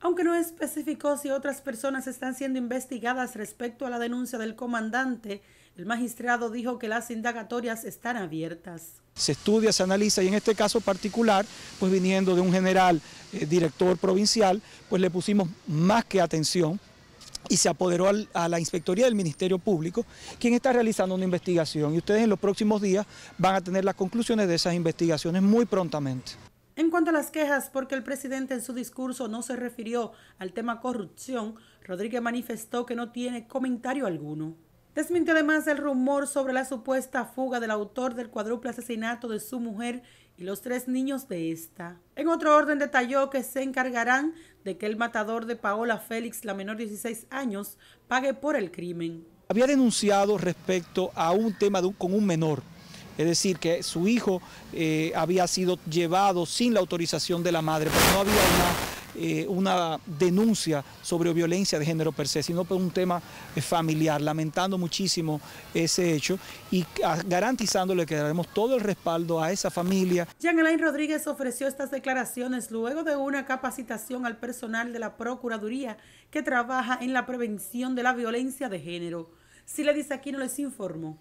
aunque no especificó si otras personas están siendo investigadas respecto a la denuncia del comandante, el magistrado dijo que las indagatorias están abiertas. Se estudia, se analiza y en este caso particular, pues viniendo de un general eh, director provincial, pues le pusimos más que atención y se apoderó a la Inspectoría del Ministerio Público, quien está realizando una investigación y ustedes en los próximos días van a tener las conclusiones de esas investigaciones muy prontamente. En cuanto a las quejas porque el presidente en su discurso no se refirió al tema corrupción, Rodríguez manifestó que no tiene comentario alguno. Desmintió además el rumor sobre la supuesta fuga del autor del cuádruple asesinato de su mujer y los tres niños de esta. En otro orden detalló que se encargarán de que el matador de Paola Félix, la menor de 16 años, pague por el crimen. Había denunciado respecto a un tema con un menor es decir, que su hijo eh, había sido llevado sin la autorización de la madre, pero no había una eh, denuncia sobre violencia de género per se, sino por un tema eh, familiar, lamentando muchísimo ese hecho y garantizándole que daremos todo el respaldo a esa familia. Jean Rodríguez ofreció estas declaraciones luego de una capacitación al personal de la Procuraduría que trabaja en la prevención de la violencia de género. Si le dice aquí no les informo.